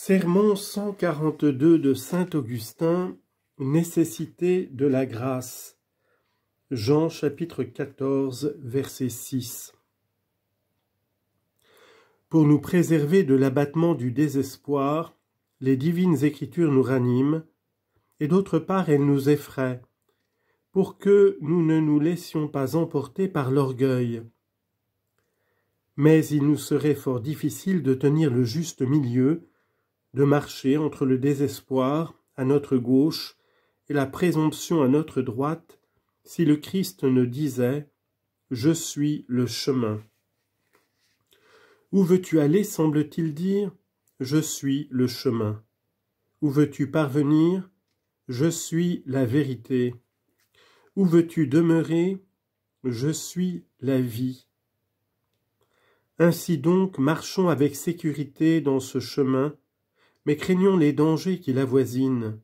Sermon 142 de Saint Augustin Nécessité de la grâce Jean chapitre 14 verset 6 Pour nous préserver de l'abattement du désespoir, les divines écritures nous raniment, et d'autre part elles nous effraient, pour que nous ne nous laissions pas emporter par l'orgueil. Mais il nous serait fort difficile de tenir le juste milieu de marcher entre le désespoir à notre gauche et la présomption à notre droite si le Christ ne disait « Je suis le chemin ». Où veux-tu aller, semble-t-il dire Je suis le chemin. Où veux-tu parvenir Je suis la vérité. Où veux-tu demeurer Je suis la vie. Ainsi donc, marchons avec sécurité dans ce chemin mais craignons les dangers qui l'avoisinent.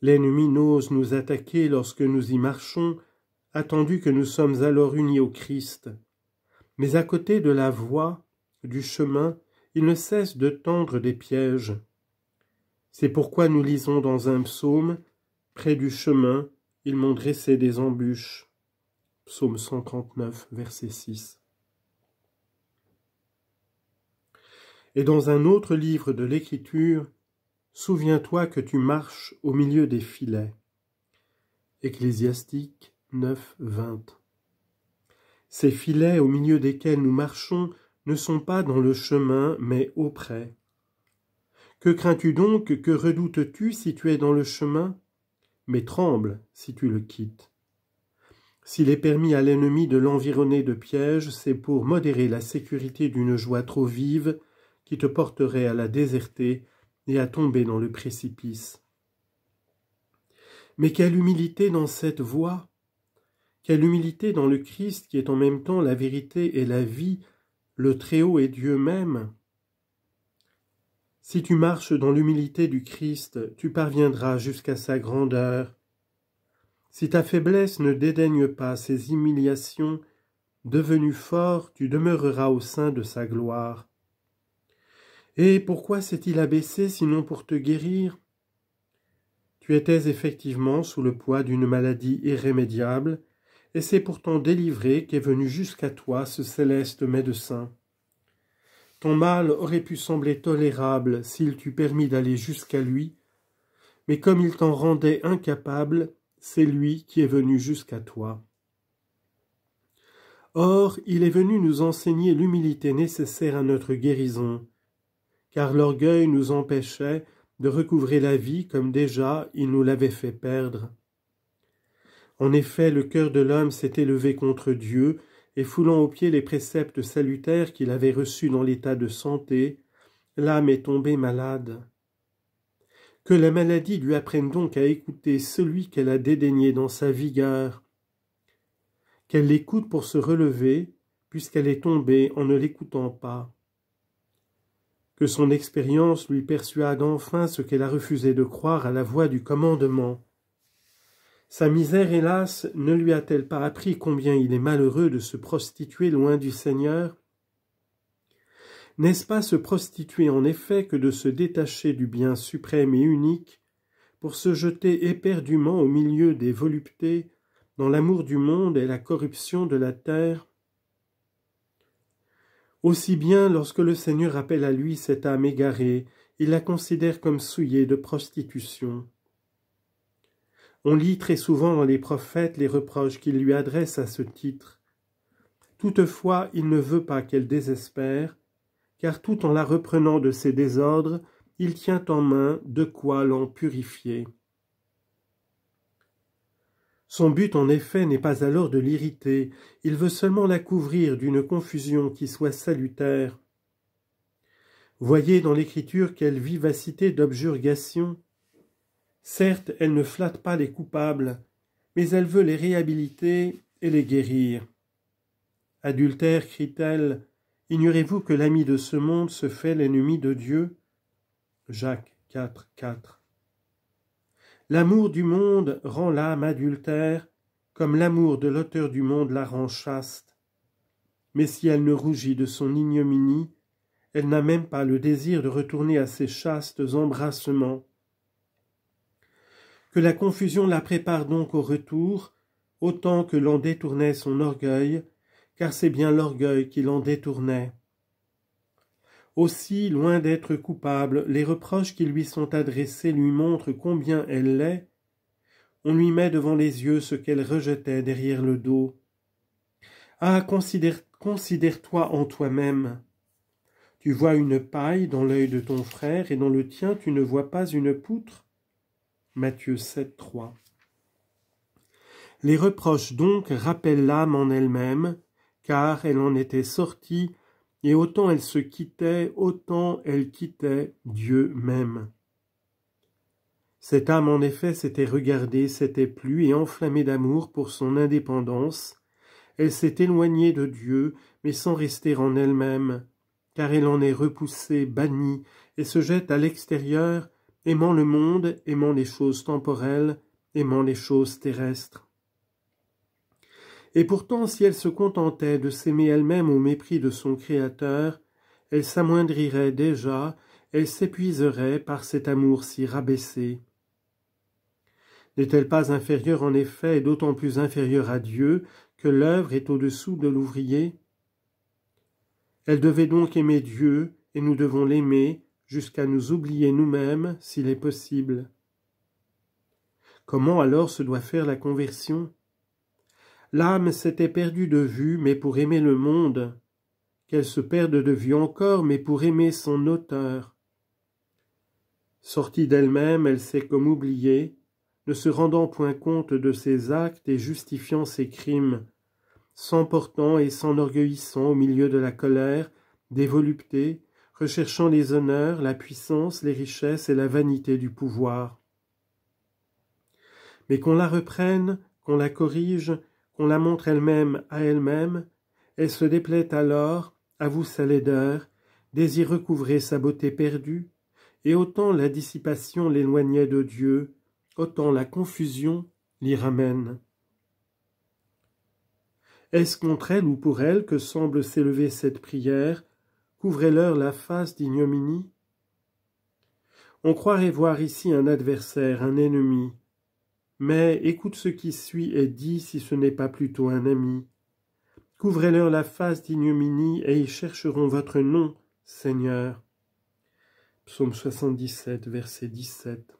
L'ennemi n'ose nous attaquer lorsque nous y marchons, attendu que nous sommes alors unis au Christ. Mais à côté de la voie, du chemin, il ne cesse de tendre des pièges. C'est pourquoi nous lisons dans un psaume Près du chemin, ils m'ont dressé des embûches. Psaume 139, verset 6. Et dans un autre livre de l'Écriture, Souviens-toi que tu marches au milieu des filets. Ecclésiastique 9, 20. Ces filets au milieu desquels nous marchons ne sont pas dans le chemin, mais auprès. Que crains-tu donc, que redoutes-tu si tu es dans le chemin Mais tremble si tu le quittes. S'il est permis à l'ennemi de l'environner de pièges, c'est pour modérer la sécurité d'une joie trop vive qui te porterait à la déserter et à tomber dans le précipice. Mais quelle humilité dans cette voie Quelle humilité dans le Christ qui est en même temps la vérité et la vie, le Très-Haut et Dieu même Si tu marches dans l'humilité du Christ, tu parviendras jusqu'à sa grandeur. Si ta faiblesse ne dédaigne pas ses humiliations, devenu fort, tu demeureras au sein de sa gloire. Et pourquoi s'est-il abaissé sinon pour te guérir Tu étais effectivement sous le poids d'une maladie irrémédiable, et c'est pour t'en délivrer qu'est venu jusqu'à toi ce céleste médecin. Ton mal aurait pu sembler tolérable s'il t'eût permis d'aller jusqu'à lui, mais comme il t'en rendait incapable, c'est lui qui est venu jusqu'à toi. Or, il est venu nous enseigner l'humilité nécessaire à notre guérison, car l'orgueil nous empêchait de recouvrer la vie comme déjà il nous l'avait fait perdre. En effet, le cœur de l'homme s'est élevé contre Dieu, et foulant aux pieds les préceptes salutaires qu'il avait reçus dans l'état de santé, l'âme est tombée malade. Que la maladie lui apprenne donc à écouter celui qu'elle a dédaigné dans sa vigueur, qu'elle l'écoute pour se relever, puisqu'elle est tombée en ne l'écoutant pas que son expérience lui persuade enfin ce qu'elle a refusé de croire à la voix du commandement. Sa misère, hélas, ne lui a-t-elle pas appris combien il est malheureux de se prostituer loin du Seigneur N'est-ce pas se prostituer en effet que de se détacher du bien suprême et unique pour se jeter éperdument au milieu des voluptés, dans l'amour du monde et la corruption de la terre aussi bien lorsque le Seigneur appelle à lui cette âme égarée, il la considère comme souillée de prostitution. On lit très souvent dans les prophètes les reproches qu'il lui adresse à ce titre. Toutefois, il ne veut pas qu'elle désespère, car tout en la reprenant de ses désordres, il tient en main de quoi l'en purifier. Son but en effet n'est pas alors de l'irriter, il veut seulement la couvrir d'une confusion qui soit salutaire. Voyez dans l'écriture quelle vivacité d'objurgation. Certes, elle ne flatte pas les coupables, mais elle veut les réhabiliter et les guérir. Adultère, crie-t-elle, ignorez-vous que l'ami de ce monde se fait l'ennemi de Dieu Jacques 4, 4. L'amour du monde rend l'âme adultère, comme l'amour de l'auteur du monde la rend chaste. Mais si elle ne rougit de son ignominie, elle n'a même pas le désir de retourner à ses chastes embrassements. Que la confusion la prépare donc au retour, autant que l'en détournait son orgueil, car c'est bien l'orgueil qui l'en détournait. Aussi, loin d'être coupable, les reproches qui lui sont adressés lui montrent combien elle l'est. On lui met devant les yeux ce qu'elle rejetait derrière le dos. Ah, considère, toi en toi même. Tu vois une paille dans l'œil de ton frère, et dans le tien tu ne vois pas une poutre. Matthieu 7, 3. Les reproches donc rappellent l'âme en elle même, car elle en était sortie et autant elle se quittait, autant elle quittait Dieu même. Cette âme, en effet, s'était regardée, s'était plu et enflammée d'amour pour son indépendance. Elle s'est éloignée de Dieu, mais sans rester en elle-même, car elle en est repoussée, bannie, et se jette à l'extérieur, aimant le monde, aimant les choses temporelles, aimant les choses terrestres. Et pourtant, si elle se contentait de s'aimer elle-même au mépris de son Créateur, elle s'amoindrirait déjà, elle s'épuiserait par cet amour si rabaissé. N'est-elle pas inférieure en effet, et d'autant plus inférieure à Dieu, que l'œuvre est au-dessous de l'ouvrier Elle devait donc aimer Dieu, et nous devons l'aimer, jusqu'à nous oublier nous-mêmes, s'il est possible. Comment alors se doit faire la conversion L'âme s'était perdue de vue, mais pour aimer le monde, qu'elle se perde de vue encore, mais pour aimer son auteur. Sortie d'elle-même, elle, elle s'est comme oubliée, ne se rendant point compte de ses actes et justifiant ses crimes, s'emportant et s'enorgueillissant au milieu de la colère, des voluptés, recherchant les honneurs, la puissance, les richesses et la vanité du pouvoir. Mais qu'on la reprenne, qu'on la corrige, on la montre elle-même à elle-même, elle se déplaît alors, avoue sa laideur, désire recouvrer sa beauté perdue, et autant la dissipation l'éloignait de Dieu, autant la confusion l'y ramène. Est-ce contre elle ou pour elle que semble s'élever cette prière Couvrez-leur la face d'ignominie On croirait voir ici un adversaire, un ennemi, mais écoute ce qui suit et dis si ce n'est pas plutôt un ami. Couvrez-leur la face d'ignominie et ils chercheront votre nom, Seigneur. Psaume 77, verset 17.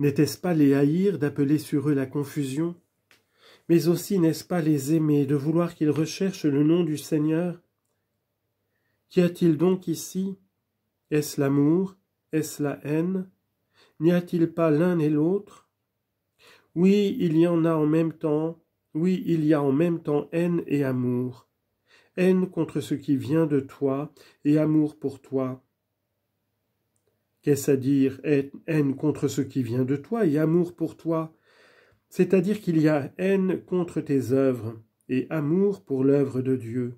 N'était-ce pas les haïr d'appeler sur eux la confusion Mais aussi n'est-ce pas les aimer de vouloir qu'ils recherchent le nom du Seigneur Qu'y a-t-il donc ici Est-ce l'amour Est-ce la haine N'y a-t-il pas l'un et l'autre Oui, il y en a en même temps. Oui, il y a en même temps haine et amour. Haine contre ce qui vient de toi et amour pour toi. Qu'est-ce à dire haine contre ce qui vient de toi et amour pour toi C'est-à-dire qu'il y a haine contre tes œuvres et amour pour l'œuvre de Dieu.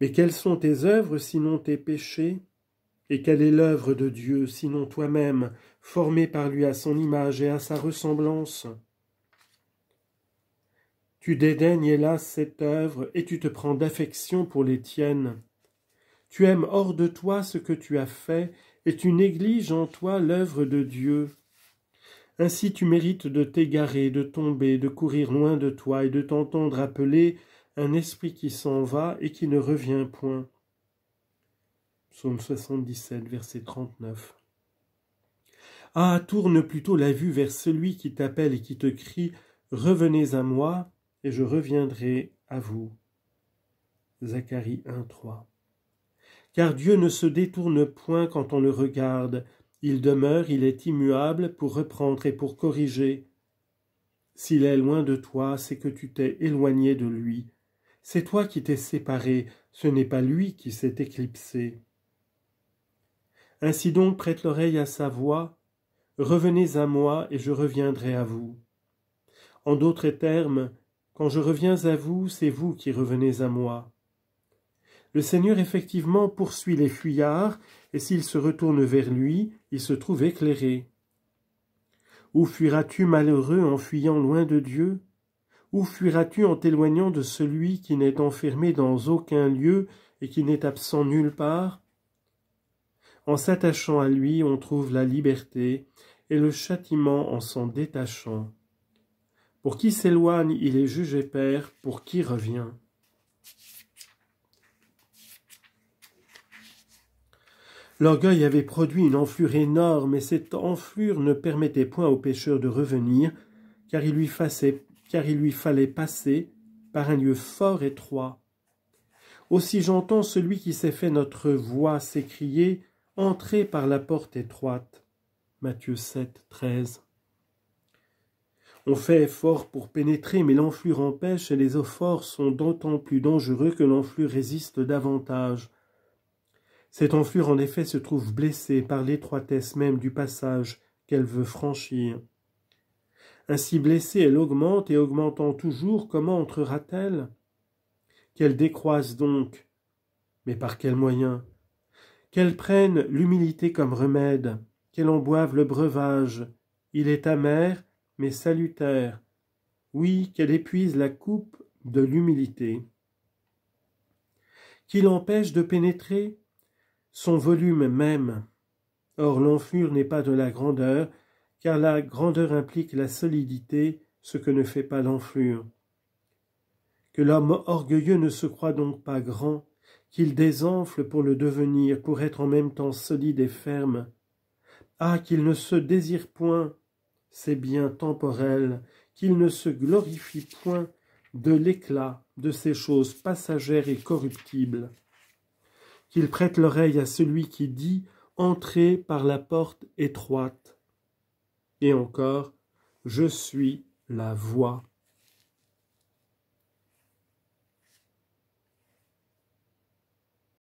Mais quelles sont tes œuvres sinon tes péchés et quelle est l'œuvre de Dieu, sinon toi-même, formée par lui à son image et à sa ressemblance Tu dédaignes hélas cette œuvre et tu te prends d'affection pour les tiennes. Tu aimes hors de toi ce que tu as fait et tu négliges en toi l'œuvre de Dieu. Ainsi tu mérites de t'égarer, de tomber, de courir loin de toi et de t'entendre appeler un esprit qui s'en va et qui ne revient point. 77, verset 39. Ah, tourne plutôt la vue vers celui qui t'appelle et qui te crie Revenez à moi, et je reviendrai à vous. Zacharie 1, Car Dieu ne se détourne point quand on le regarde, il demeure, il est immuable pour reprendre et pour corriger. S'il est loin de toi, c'est que tu t'es éloigné de lui. C'est toi qui t'es séparé, ce n'est pas lui qui s'est éclipsé. Ainsi donc prête l'oreille à sa voix, revenez à moi et je reviendrai à vous. En d'autres termes, quand je reviens à vous, c'est vous qui revenez à moi. Le Seigneur effectivement poursuit les fuyards, et s'ils se retournent vers lui, ils se trouvent éclairés. Où fuiras-tu malheureux en fuyant loin de Dieu Où fuiras-tu en t'éloignant de celui qui n'est enfermé dans aucun lieu et qui n'est absent nulle part en s'attachant à lui, on trouve la liberté, et le châtiment en s'en détachant. Pour qui s'éloigne, il est jugé père, pour qui revient. L'orgueil avait produit une enflure énorme, et cette enflure ne permettait point au pêcheur de revenir, car il lui, car il lui fallait passer par un lieu fort étroit. Aussi j'entends celui qui s'est fait notre voix s'écrier Entrez par la porte étroite. Matthieu 7, 13. On fait effort pour pénétrer, mais l'enflure empêche et les eaux forts sont d'autant plus dangereux que l'enflure résiste davantage. Cette enflure en effet se trouve blessée par l'étroitesse même du passage qu'elle veut franchir. Ainsi blessée, elle augmente et augmentant toujours, comment entrera-t-elle Qu'elle décroise donc. Mais par quel moyen qu'elle prenne l'humilité comme remède, qu'elle en boive le breuvage. Il est amer, mais salutaire. Oui, qu'elle épuise la coupe de l'humilité. Qu'il empêche de pénétrer son volume même. Or l'enflure n'est pas de la grandeur, car la grandeur implique la solidité, ce que ne fait pas l'enflure. Que l'homme orgueilleux ne se croit donc pas grand, qu'il désenfle pour le devenir, pour être en même temps solide et ferme. Ah, qu'il ne se désire point ces biens temporels, qu'il ne se glorifie point de l'éclat de ces choses passagères et corruptibles, qu'il prête l'oreille à celui qui dit Entrez par la porte étroite. Et encore, je suis la voix.